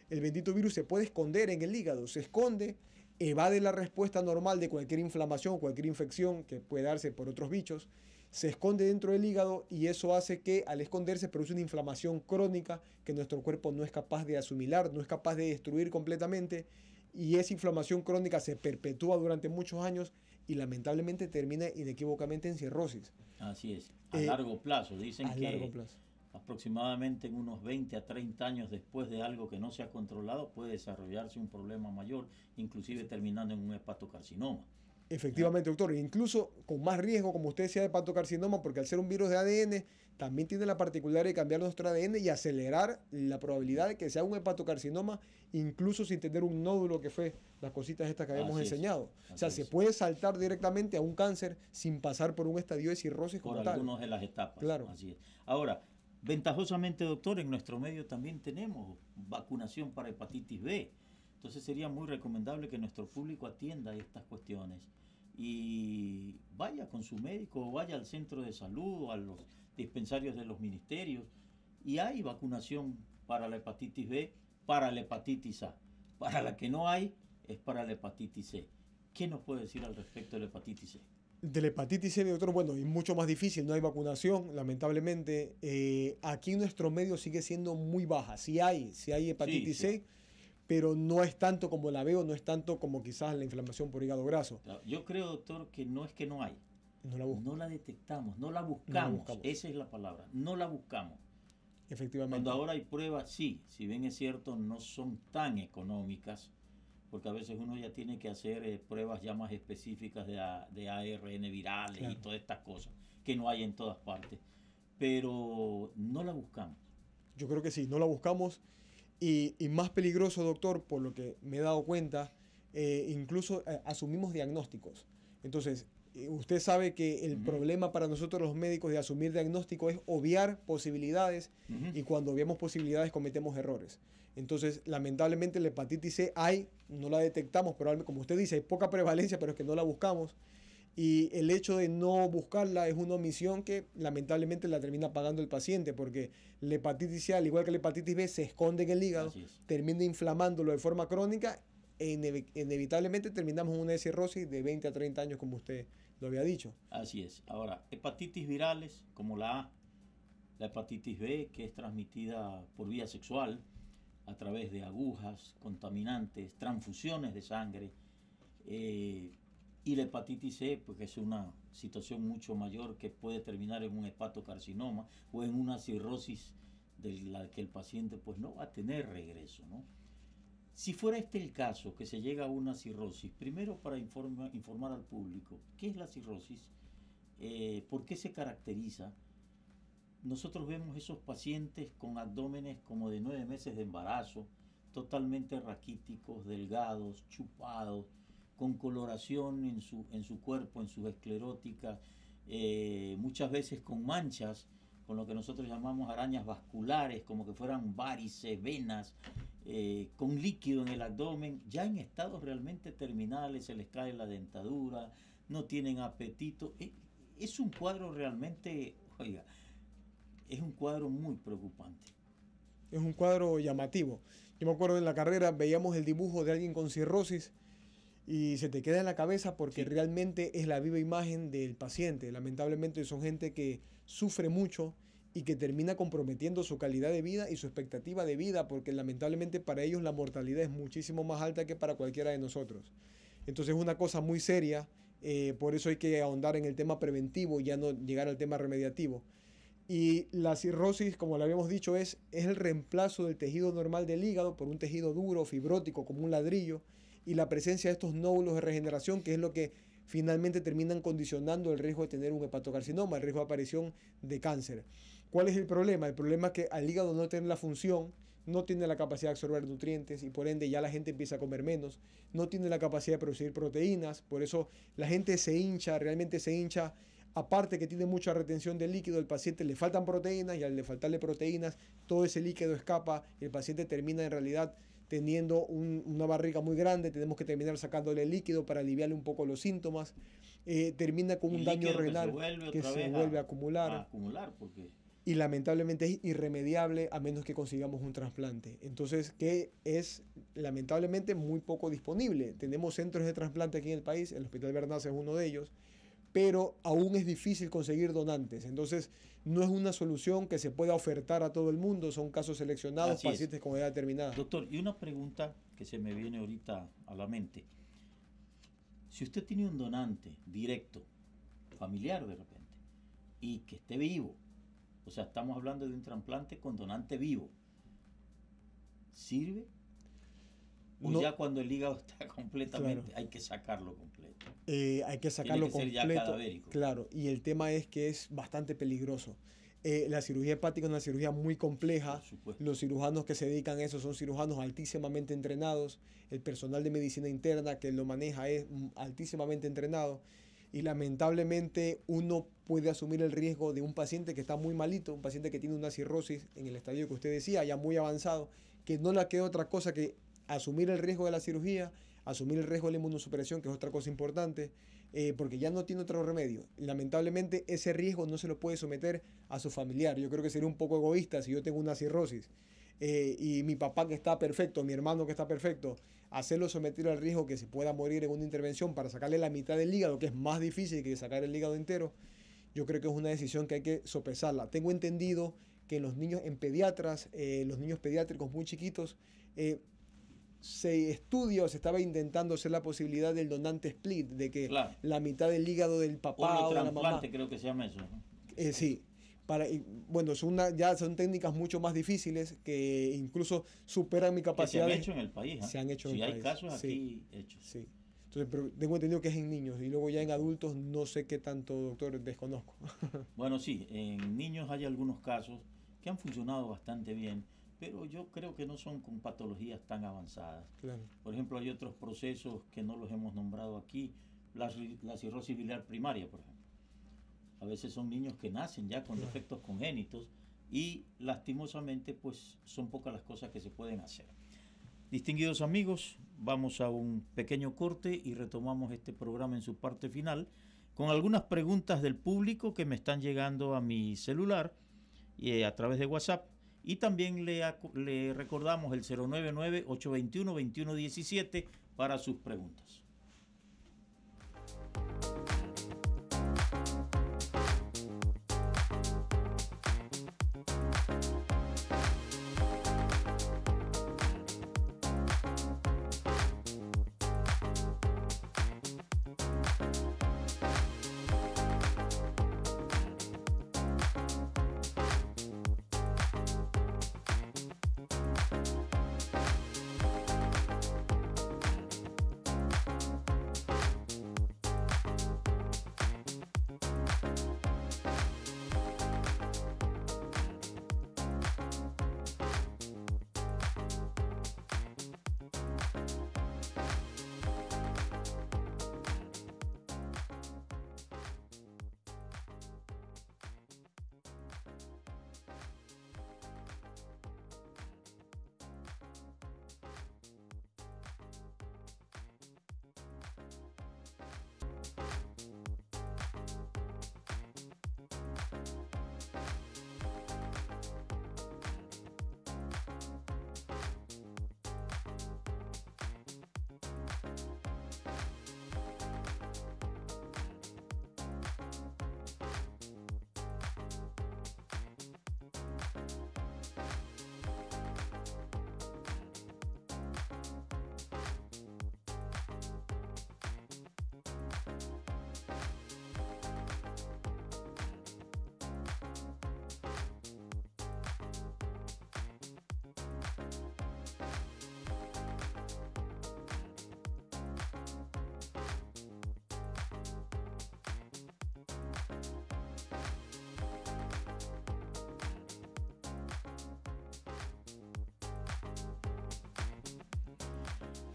el bendito virus se puede esconder en el hígado, se esconde, evade la respuesta normal de cualquier inflamación, cualquier infección que puede darse por otros bichos, se esconde dentro del hígado y eso hace que al esconderse produce una inflamación crónica que nuestro cuerpo no es capaz de asimilar, no es capaz de destruir completamente y esa inflamación crónica se perpetúa durante muchos años y lamentablemente termina inequívocamente en cirrosis. Así es, a eh, largo plazo. Dicen a que largo plazo aproximadamente en unos 20 a 30 años después de algo que no se ha controlado, puede desarrollarse un problema mayor, inclusive terminando en un hepatocarcinoma. Efectivamente, doctor, incluso con más riesgo, como usted decía, de hepatocarcinoma, porque al ser un virus de ADN, también tiene la particularidad de cambiar nuestro ADN y acelerar la probabilidad de que sea un hepatocarcinoma, incluso sin tener un nódulo que fue las cositas estas que habíamos enseñado. O sea, se puede saltar directamente a un cáncer sin pasar por un estadio de cirrosis. Por algunos algunas de las etapas. Claro. Así es. Ahora, Ventajosamente, doctor, en nuestro medio también tenemos vacunación para hepatitis B. Entonces sería muy recomendable que nuestro público atienda estas cuestiones y vaya con su médico o vaya al centro de salud a los dispensarios de los ministerios. Y hay vacunación para la hepatitis B, para la hepatitis A. Para la que no hay es para la hepatitis C. ¿Qué nos puede decir al respecto de la hepatitis C? de la hepatitis C, doctor, bueno, es mucho más difícil, no hay vacunación, lamentablemente. Eh, aquí nuestro medio sigue siendo muy baja. si hay, si hay hepatitis C, pero no es tanto como la veo, no es tanto como quizás la inflamación por hígado graso. Yo creo, doctor, que no es que no hay. No la, no la detectamos, no la buscamos. Esa es la palabra, no la buscamos. Efectivamente. Cuando ahora hay pruebas, sí, si bien es cierto, no son tan económicas porque a veces uno ya tiene que hacer eh, pruebas ya más específicas de, de ARN virales y todas estas cosas que no hay en todas partes. Pero no la buscamos. Yo creo que sí, no la buscamos. Y, y más peligroso, doctor, por lo que me he dado cuenta, eh, incluso eh, asumimos diagnósticos. Entonces, usted sabe que el problema para nosotros los médicos de asumir diagnóstico es obviar posibilidades y cuando obviamos posibilidades cometemos errores. Entonces, lamentablemente, la hepatitis C hay, no la detectamos, pero como usted dice, hay poca prevalencia, pero es que no la buscamos. Y el hecho de no buscarla es una omisión que lamentablemente la termina pagando el paciente, porque la hepatitis C, al igual que la hepatitis B, se esconde en el hígado, termina inflamándolo de forma crónica e inevitablemente terminamos en una cirrosis de 20 a 30 años, como usted lo había dicho. Así es. Ahora, hepatitis virales, como la la hepatitis B, que es transmitida por vía sexual, a través de agujas, contaminantes, transfusiones de sangre. Eh, y la hepatitis C, porque es una situación mucho mayor que puede terminar en un hepatocarcinoma o en una cirrosis de la que el paciente pues no va a tener regreso, ¿no? Si fuera este el caso, que se llega a una cirrosis, primero para informar al público, ¿qué es la cirrosis? Eh, ¿Por qué se caracteriza? nosotros vemos esos pacientes con abdomenes como de nueve meses de embarazo, totalmente raquíticos, delgados, chupados, con coloración en su, en su cuerpo, en sus escleróticas, eh, muchas veces con manchas, con lo que nosotros llamamos arañas vasculares, como que fueran varices, venas, eh, con líquido en el abdomen, ya en estados realmente terminales, se les cae la dentadura, no tienen apetito. Eh, es un cuadro realmente, oiga, es un cuadro muy preocupante. Es un cuadro llamativo. Yo me acuerdo en la carrera veíamos el dibujo de alguien con cirrosis y se te queda en la cabeza porque realmente es la viva imagen del paciente. Lamentablemente son gente que sufre mucho y que termina comprometiendo su calidad de vida y su expectativa de vida porque lamentablemente para ellos la mortalidad es muchísimo más alta que para cualquiera de nosotros. Entonces es una cosa muy seria, eh, por eso hay que ahondar en el tema preventivo, y ya no llegar al tema remediativo. Y la cirrosis, como le habíamos dicho, es, el reemplazo del tejido normal del hígado por un tejido duro, fibrótico, como un ladrillo, y la presencia de estos nódulos de regeneración, que es lo que finalmente terminan condicionando el riesgo de tener un hepatocarcinoma, el riesgo de aparición de cáncer. ¿Cuál es el problema? El problema es que al hígado no tiene la función, no tiene la capacidad de absorber nutrientes y por ende ya la gente empieza a comer menos, no tiene la capacidad de producir proteínas, por eso la gente se hincha, realmente se hincha aparte que tiene mucha retención de líquido, el paciente le faltan proteínas y al faltarle proteínas, todo ese líquido escapa el paciente termina en realidad teniendo una barriga muy grande, tenemos que terminar sacándole líquido para aliviarle un poco los síntomas, eh, termina con un daño renal que se vuelve, a, acumular. Y lamentablemente es irremediable a menos que consigamos un trasplante. Entonces, que es lamentablemente muy poco disponible. Tenemos centros de trasplante aquí en el país, el Hospital Bernal es uno de ellos, pero aún es difícil conseguir donantes. Entonces, no es una solución que se pueda ofertar a todo el mundo, son casos seleccionados, pacientes con edad determinada. Doctor, y una pregunta que se me viene ahorita a la mente. Si usted tiene un donante directo, familiar de repente, y que esté vivo, o sea, estamos hablando de un trasplante con donante vivo, ¿sirve? O ya cuando el hígado está completamente, hay que sacarlo. completamente. Eh, hay que sacarlo Tiene que completo. Claro, y el tema es que es bastante peligroso. Eh, la cirugía hepática es una cirugía muy compleja. Los cirujanos que se dedican a eso son cirujanos altísimamente entrenados. El personal de medicina interna que lo maneja es altísimamente entrenado. Y lamentablemente uno puede asumir el riesgo de un paciente que está muy malito, un paciente que tiene una cirrosis en el estadio que usted decía, ya muy avanzado, que no le queda otra cosa que asumir el riesgo de la cirugía asumir el riesgo de la inmunosupresión, que es otra cosa importante, eh, porque ya no tiene otro remedio. Lamentablemente ese riesgo no se lo puede someter a su familiar. Yo creo que sería un poco egoísta si yo tengo una cirrosis eh, y mi papá que está perfecto, mi hermano que está perfecto, hacerlo someter al riesgo que se pueda morir en una intervención para sacarle la mitad del hígado, que es más difícil que sacar el hígado entero. Yo creo que es una decisión que hay que sopesarla. Tengo entendido que los niños en pediatras, eh, los niños pediátricos muy chiquitos, se estudia se estaba intentando hacer la posibilidad del donante split, de que la mitad del hígado del papá o, de la creo que se llama eso. Eh, sí. Para, bueno, son ya son técnicas mucho más difíciles que incluso superan mi capacidad. ¿ah? se han hecho en el país. Se han hecho en el país. hay casos aquí hechos. Sí. Entonces, pero tengo entendido que es en niños y luego ya en adultos no sé qué tanto, doctor, desconozco. bueno, sí, en niños hay algunos casos que han funcionado bastante bien pero yo creo que no son con patologías tan avanzadas. Por ejemplo, hay otros procesos que no los hemos nombrado aquí, la, la cirrosis biliar primaria, por ejemplo. A veces son niños que nacen ya con defectos congénitos y lastimosamente pues son pocas las cosas que se pueden hacer. Distinguidos amigos, vamos a un pequeño corte y retomamos este programa en su parte final con algunas preguntas del público que me están llegando a mi celular y eh, a través de WhatsApp y también le, recordamos el 099-821-2117 para sus preguntas.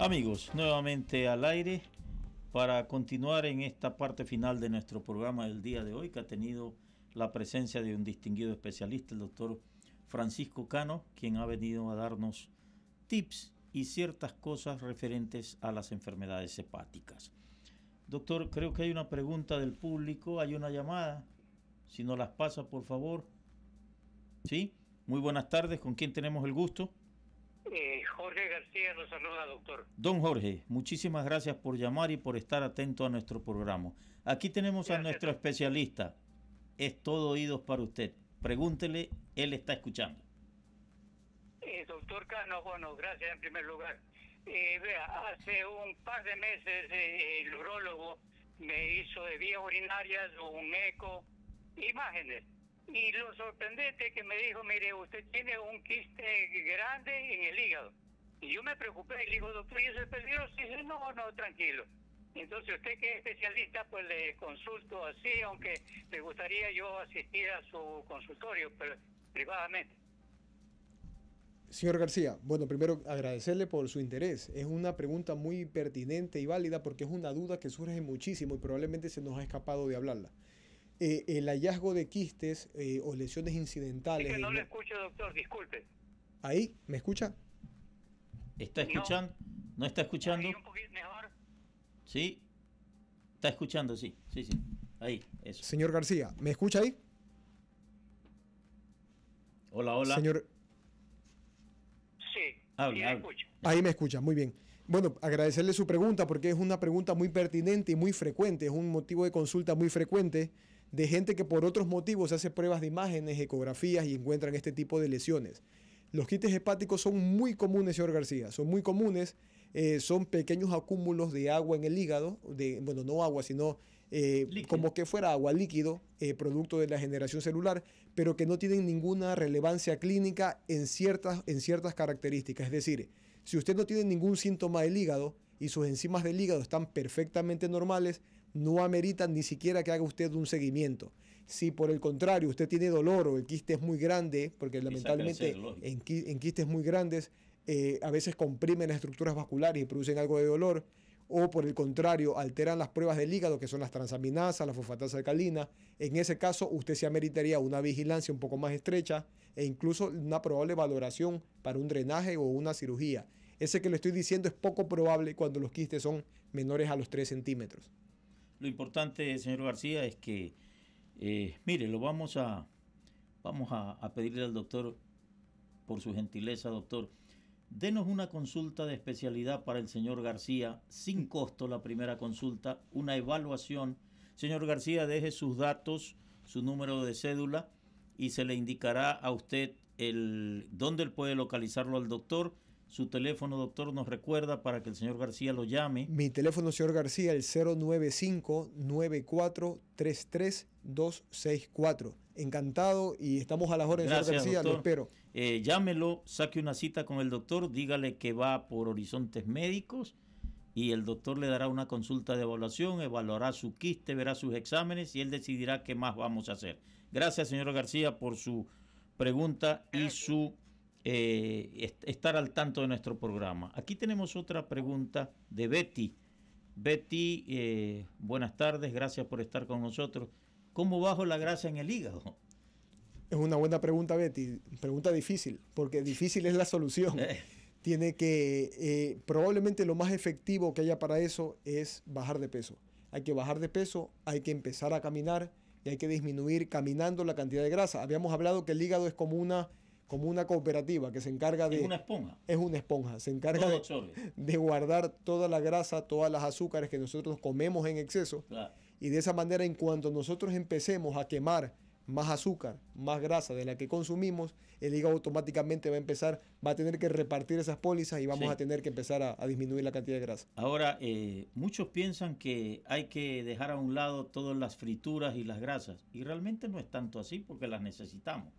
Amigos, nuevamente al aire para continuar en esta parte final de nuestro programa del día de hoy que ha tenido la presencia de un distinguido especialista, el doctor Francisco Cano, quien ha venido a darnos tips y ciertas cosas referentes a las enfermedades hepáticas. Doctor, creo que hay una pregunta del público, hay una llamada. Si nos las pasa, por favor. ¿Sí? Muy buenas tardes, ¿con quién tenemos el gusto? Jorge García nos saluda, doctor. Don Jorge, muchísimas gracias por llamar y por estar atento a nuestro programa. Aquí tenemos a nuestro especialista. Es todo oídos para usted. Pregúntele, él está escuchando. Eh, doctor Cano, bueno, gracias en primer lugar. Eh, vea, hace un par de meses eh, el urólogo me hizo de vías urinarias un eco, imágenes. Y lo sorprendente que me dijo, mire, usted tiene un quiste grande en el hígado. Y yo me preocupé y le digo, doctor, ¿y eso es peligroso? Y dice, no, no, tranquilo. Entonces usted que es especialista, pues le consulto así, aunque me gustaría yo asistir a su consultorio, pero privadamente. Señor García, bueno, primero agradecerle por su interés. Es una pregunta muy pertinente y válida porque es una duda que surge muchísimo y probablemente se nos ha escapado de hablarla. Eh, el hallazgo de quistes eh, o lesiones incidentales. Es que no lo escucho, doctor, disculpe. ¿Ahí? ¿Me escucha? ¿Está escuchando? No. está escuchando? Sí. Está escuchando, sí. Sí, sí. Ahí, eso. Señor García, ¿me escucha ahí? Hola, hola. Señor. Sí, sí, me escucha. Ahí me escucha, muy bien. Bueno, agradecerle su pregunta porque es una pregunta muy pertinente y muy frecuente, es un motivo de consulta muy frecuente de gente que por otros motivos hace pruebas de imágenes, ecografías y encuentran este tipo de lesiones. Los quites hepáticos son muy comunes, señor García, son muy comunes. Eh, son pequeños acúmulos de agua en el hígado, de, bueno, no agua, sino eh, como que fuera agua líquido, eh, producto de la generación celular, pero que no tienen ninguna relevancia clínica en ciertas, en ciertas características. Es decir, si usted no tiene ningún síntoma del hígado y sus enzimas del hígado están perfectamente normales, no ameritan ni siquiera que haga usted un seguimiento. Si por el contrario usted tiene dolor o el quiste es muy grande, porque lamentablemente en, quistes muy grandes eh, a veces comprimen las estructuras vasculares y producen algo de dolor, o por el contrario alteran las pruebas del hígado, que son las transaminasas, la fosfatasa alcalina, en ese caso usted se ameritaría una vigilancia un poco más estrecha e incluso una probable valoración para un drenaje o una cirugía. Ese que le estoy diciendo es poco probable cuando los quistes son menores a los 3 centímetros. Lo importante, señor García, es que eh, mire, lo vamos a, vamos a, pedirle al doctor, por su gentileza, doctor, denos una consulta de especialidad para el señor García, sin costo la primera consulta, una evaluación. Señor García, deje sus datos, su número de cédula y se le indicará a usted el dónde él puede localizarlo al doctor su teléfono, doctor, nos recuerda para que el señor García lo llame. Mi teléfono, señor García, el 095 9433 Encantado y estamos a las horas, señor García, lo espero. Eh, llámelo, saque una cita con el doctor, dígale que va por Horizontes Médicos y el doctor le dará una consulta de evaluación, evaluará su quiste, verá sus exámenes y él decidirá qué más vamos a hacer. Gracias, señor García, por su pregunta y su eh, estar al tanto de nuestro programa. Aquí tenemos otra pregunta de Betty. Betty, eh, buenas tardes, gracias por estar con nosotros. ¿Cómo bajo la grasa en el hígado? Es una buena pregunta, Betty. Pregunta difícil, porque difícil es la solución. Eh. Tiene que, probablemente lo más efectivo que haya para eso es bajar de peso. Hay que bajar de peso, hay que empezar a caminar y hay que disminuir caminando la cantidad de grasa. Habíamos hablado que el hígado es como una como una cooperativa que se encarga de... Es una esponja. Es una esponja, se encarga de, guardar toda la grasa, todas las azúcares que nosotros comemos en exceso. Y de esa manera, en cuanto nosotros empecemos a quemar más azúcar, más grasa de la que consumimos, el hígado automáticamente va a empezar, va a tener que repartir esas pólizas y vamos a tener que empezar a, disminuir la cantidad de grasa. Ahora, eh, muchos piensan que hay que dejar a un lado todas las frituras y las grasas, y realmente no es tanto así porque las necesitamos.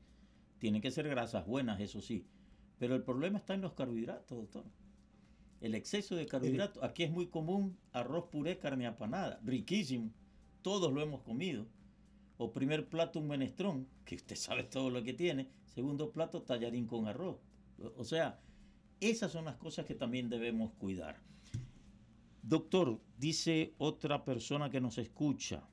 Tienen que ser grasas buenas, eso sí. Pero el problema está en los carbohidratos, doctor. El exceso de carbohidratos. Aquí es muy común arroz puré, carne apanada. Riquísimo. Todos lo hemos comido. O primer plato un menestrón, que usted sabe todo lo que tiene. Segundo plato tallarín con arroz. O sea, esas son las cosas que también debemos cuidar. Doctor, dice otra persona que nos escucha.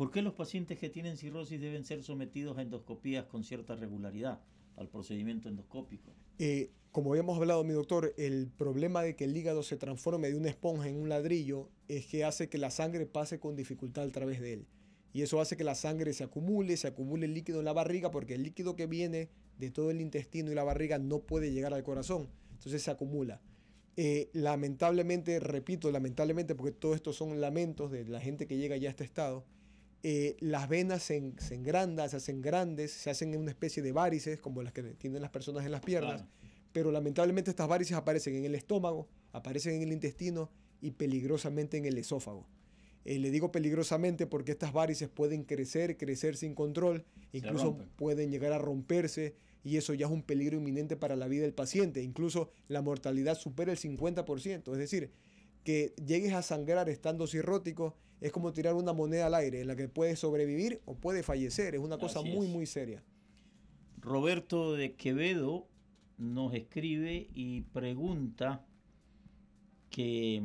¿Por qué los pacientes que tienen cirrosis deben ser sometidos a endoscopías con cierta regularidad, al procedimiento endoscópico? Eh, como habíamos hablado, mi doctor, el problema de que el hígado se transforme de una esponja en un ladrillo es que hace que la sangre pase con dificultad a través de él. Y eso hace que la sangre se acumule, se acumule el líquido en la barriga, porque el líquido que viene de todo el intestino y la barriga no puede llegar al corazón. Entonces se acumula. Eh, lamentablemente, repito, lamentablemente, porque todo esto son lamentos de la gente que llega ya a este estado, eh, las venas se, se, engrandan, se hacen grandes, se hacen en una especie de varices, como las que tienen las personas en las piernas. Pero lamentablemente estas varices aparecen en el estómago, aparecen en el intestino y peligrosamente en el esófago. Eh, le digo peligrosamente porque estas varices pueden crecer, crecer sin control, incluso pueden llegar a romperse y eso ya es un peligro inminente para la vida del paciente. Incluso la mortalidad supera el 50%, es decir, que llegues a sangrar estando cirrótico es como tirar una moneda al aire en la que puedes sobrevivir o puedes fallecer. Es una cosa muy, muy seria. Roberto de Quevedo nos escribe y pregunta que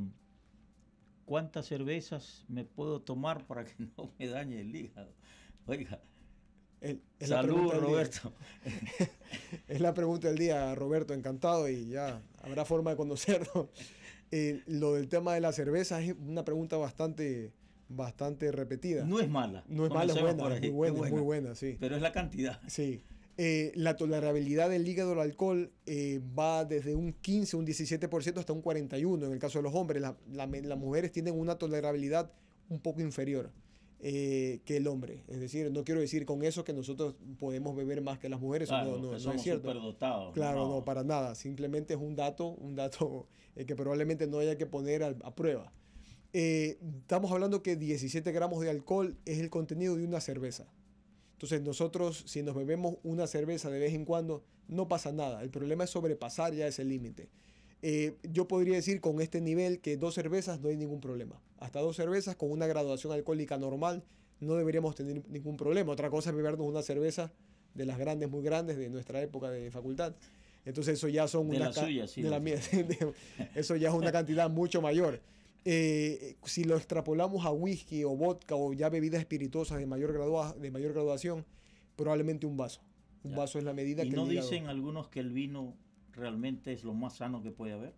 cuántas cervezas me puedo tomar para que no me dañe el hígado. Oiga. Roberto. es la pregunta del día, Roberto. Encantado y ya habrá forma de conocerlo. Eh, lo del tema de la cerveza es una pregunta bastante, bastante repetida. No es mala. No es mala, es buena, muy buena, muy buena, sí. Pero es la cantidad. Sí. Eh, la tolerabilidad del hígado al alcohol eh, va desde un 15, un 17% hasta un 41% en el caso de los hombres. las mujeres tienen una tolerabilidad un poco inferior. Eh, que el hombre. Es decir, no quiero decir con eso que nosotros podemos beber más que las mujeres, claro, no, es cierto. claro, no. para nada. Simplemente es un dato, un dato eh, que probablemente no haya que poner a, prueba. Eh, estamos hablando que 17 gramos de alcohol es el contenido de una cerveza. Entonces nosotros, si nos bebemos una cerveza de vez en cuando, no pasa nada. El problema es sobrepasar ya ese límite. Eh, yo podría decir con este nivel que dos cervezas no hay ningún problema. Hasta dos cervezas con una graduación alcohólica normal no deberíamos tener ningún problema. Otra cosa es bebernos una cerveza de las grandes, muy grandes de nuestra época de facultad. Entonces eso ya son de una la sí, de eso ya es una cantidad mucho mayor. Eh, si lo extrapolamos a whisky o vodka o ya bebidas espirituosas de mayor de mayor graduación, probablemente un vaso. Un vaso es la medida ¿Y que no dicen algunos que el vino realmente es lo más sano que puede haber.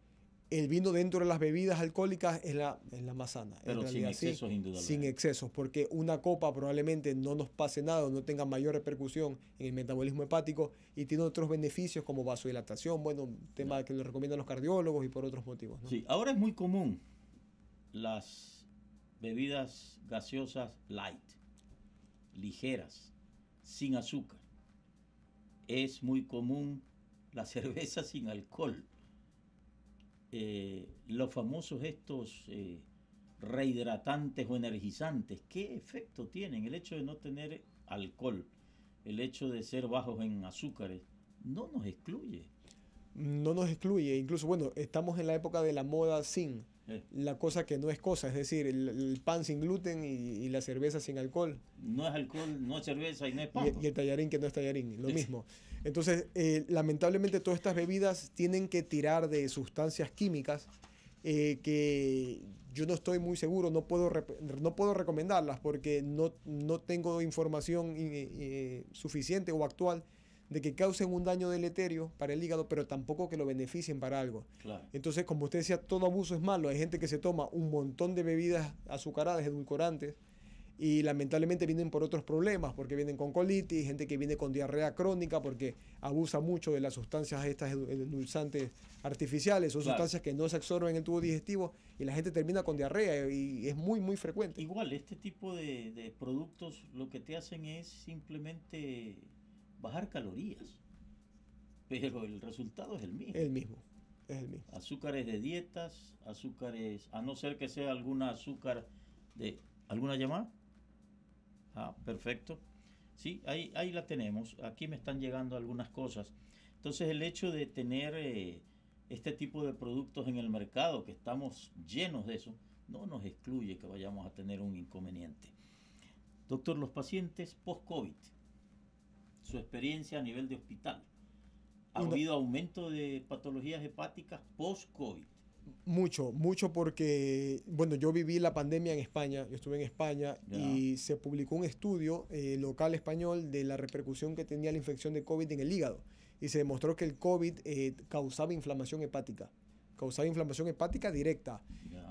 El vino dentro de las bebidas alcohólicas es la, más sana. Pero sin excesos, indudablemente. Sin excesos, porque una copa probablemente no nos pase nada o no tenga mayor repercusión en el metabolismo hepático y tiene otros beneficios como vasodilatación, bueno, tema que lo recomiendan los cardiólogos y por otros motivos. Sí, ahora es muy común las bebidas gaseosas light, ligeras, sin azúcar. Es muy común la cerveza sin alcohol. Eh, los famosos estos eh, rehidratantes o energizantes, ¿qué efecto tienen? El hecho de no tener alcohol, el hecho de ser bajos en azúcares, no nos excluye. No nos excluye, incluso bueno, estamos en la época de la moda sin, eh. la cosa que no es cosa, es decir, el, pan sin gluten y, la cerveza sin alcohol. No es alcohol, no es cerveza y no es pan. y el tallarín que no es tallarín, lo mismo. Entonces, eh, lamentablemente todas estas bebidas tienen que tirar de sustancias químicas eh, que yo no estoy muy seguro, no puedo, no puedo recomendarlas porque no, tengo información eh, suficiente o actual de que causen un daño deleterio para el hígado, pero tampoco que lo beneficien para algo. Entonces, como usted decía, todo abuso es malo. Hay gente que se toma un montón de bebidas azucaradas, edulcorantes, y lamentablemente vienen por otros problemas, porque vienen con colitis, gente que viene con diarrea crónica porque abusa mucho de las sustancias estas endulzantes artificiales Son sustancias que no se absorben en el tubo digestivo y la gente termina con diarrea y es muy muy frecuente. Igual, este tipo de, productos lo que te hacen es simplemente bajar calorías, pero el resultado es el mismo. El mismo. Es el mismo. Azúcares de dietas, azúcares, a no ser que sea alguna azúcar de... ¿Alguna llamada? Ah, perfecto. Sí, ahí, ahí la tenemos. Aquí me están llegando algunas cosas. Entonces el hecho de tener eh, este tipo de productos en el mercado, que estamos llenos de eso, no nos excluye que vayamos a tener un inconveniente. Doctor, los pacientes post-COVID, su experiencia a nivel de hospital, ¿ha habido aumento de patologías hepáticas post-COVID? Mucho, mucho porque, bueno, yo viví la pandemia en España, yo estuve en España y se publicó un estudio eh, local español de la repercusión que tenía la infección de COVID en el hígado y se demostró que el COVID eh, causaba inflamación hepática, causaba inflamación hepática directa.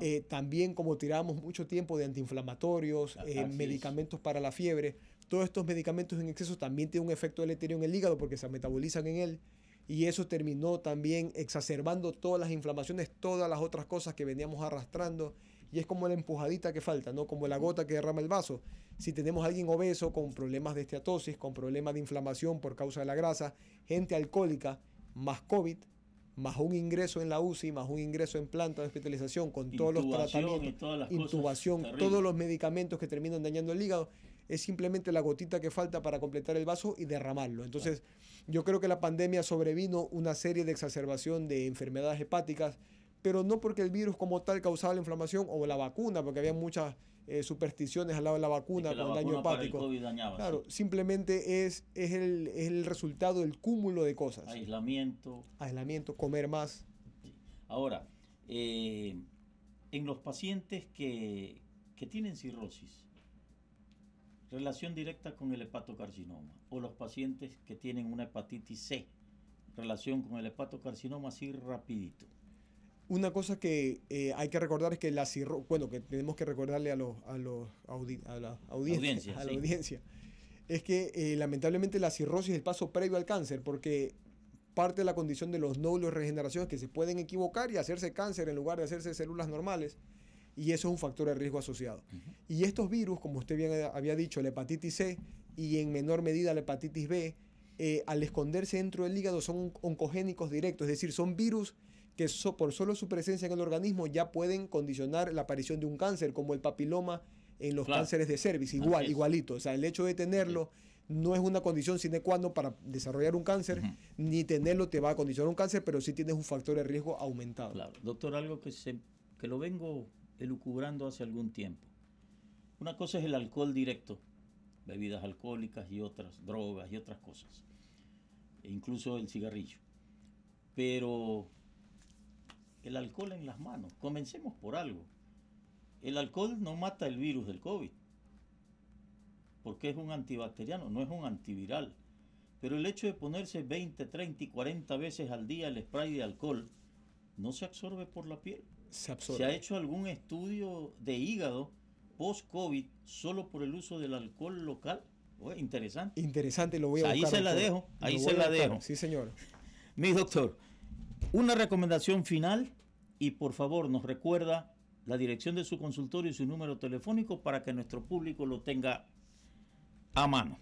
Eh, también como tirábamos mucho tiempo de antiinflamatorios, ah, medicamentos para la fiebre, todos estos medicamentos en exceso también tienen un efecto deleterio en el hígado porque se metabolizan en él y eso terminó también exacerbando todas las inflamaciones, todas las otras cosas que veníamos arrastrando y es como la empujadita que falta, ¿no? Como la gota que derrama el vaso. Si tenemos a alguien obeso con problemas de esteatosis, con problemas de inflamación por causa de la grasa, gente alcohólica, más COVID, más un ingreso en la UCI, más un ingreso en planta de hospitalización con todos los tratamientos, intubación, todos los medicamentos que terminan dañando el hígado, es simplemente la gotita que falta para completar el vaso y derramarlo. Entonces, yo creo que la pandemia sobrevino una serie de exacerbación de enfermedades hepáticas, pero no porque el virus como tal causaba la inflamación o la vacuna, porque había muchas eh, supersticiones al lado de la vacuna con daño hepático. claro, simplemente es, es, el, es el resultado del cúmulo de cosas. Aislamiento. Aislamiento, comer más. Ahora, eh, en los pacientes que, que tienen cirrosis, Relación directa con el hepatocarcinoma o los pacientes que tienen una hepatitis C. Relación con el hepatocarcinoma así rapidito. Una cosa que eh, hay que recordar es que la cirrosis, bueno, que tenemos que recordarle a los la audiencia, a la audiencia es que eh, lamentablemente la cirrosis es el paso previo al cáncer porque parte de la condición de los nódulos de regeneración es que se pueden equivocar y hacerse cáncer en lugar de hacerse células normales y eso es un factor de riesgo asociado. Y estos virus, como usted bien había dicho, la hepatitis C y en menor medida la hepatitis B, eh, al esconderse dentro del hígado son oncogénicos directos, es decir, son virus que por solo su presencia en el organismo ya pueden condicionar la aparición de un cáncer, como el papiloma en los cánceres de cervix, igual, igualito. O sea, el hecho de tenerlo no es una condición sine qua non para desarrollar un cáncer, ni tenerlo te va a condicionar un cáncer, pero sí tienes un factor de riesgo aumentado. Claro. Doctor, algo que, se, que lo vengo elucubrando hace algún tiempo. Una cosa es el alcohol directo, bebidas alcohólicas y otras, drogas y otras cosas, e incluso el cigarrillo. Pero el alcohol en las manos, comencemos por algo. El alcohol no mata el virus del COVID, porque es un antibacteriano, no es un antiviral. Pero el hecho de ponerse 20, 30 y 40 veces al día el spray de alcohol no se absorbe por la piel se ha hecho algún estudio de hígado post-COVID solo por el uso del alcohol local? interesante. Interesante, lo voy a Ahí se la dejo, ahí se la dejo. Sí, señor. Mi doctor, una recomendación final y por favor nos recuerda la dirección de su consultorio y su número telefónico para que nuestro público lo tenga a mano.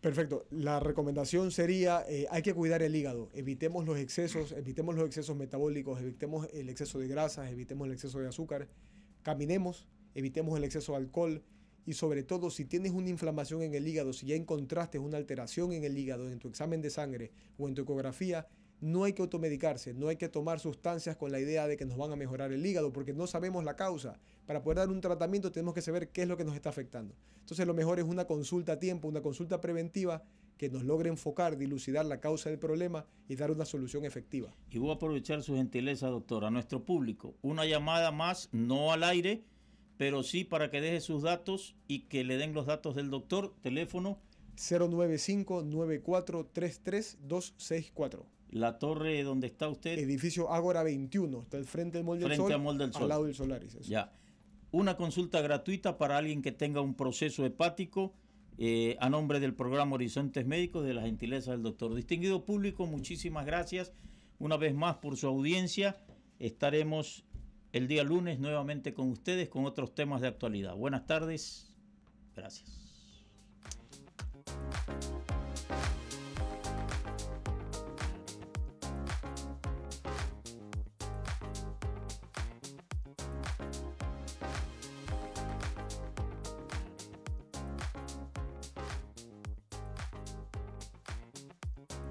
Perfecto. La recomendación sería, eh, hay que cuidar el hígado, evitemos los excesos, evitemos los excesos metabólicos, evitemos el exceso de grasas, evitemos el exceso de azúcar, caminemos, evitemos el exceso de alcohol y sobre todo si tienes una inflamación en el hígado, si ya encontraste una alteración en el hígado en tu examen de sangre o en tu ecografía, no hay que automedicarse, no hay que tomar sustancias con la idea de que nos van a mejorar el hígado, porque no sabemos la causa. Para poder dar un tratamiento tenemos que saber qué es lo que nos está afectando. Entonces lo mejor es una consulta a tiempo, una consulta preventiva que nos logre enfocar, dilucidar la causa del problema y dar una solución efectiva. Y voy a aprovechar su gentileza, doctor, a nuestro público. Una llamada más, no al aire, pero sí para que deje sus datos y que le den los datos del doctor. Teléfono 095 9433 la torre donde está usted. Edificio Ágora 21, está al frente del Molde Sol. al molde del Sol. Al lado del Ya. Una consulta gratuita para alguien que tenga un proceso hepático. Eh, a nombre del programa Horizontes Médicos, de la gentileza del doctor. Distinguido público, muchísimas gracias una vez más por su audiencia. Estaremos el día lunes nuevamente con ustedes con otros temas de actualidad. Buenas tardes. Gracias.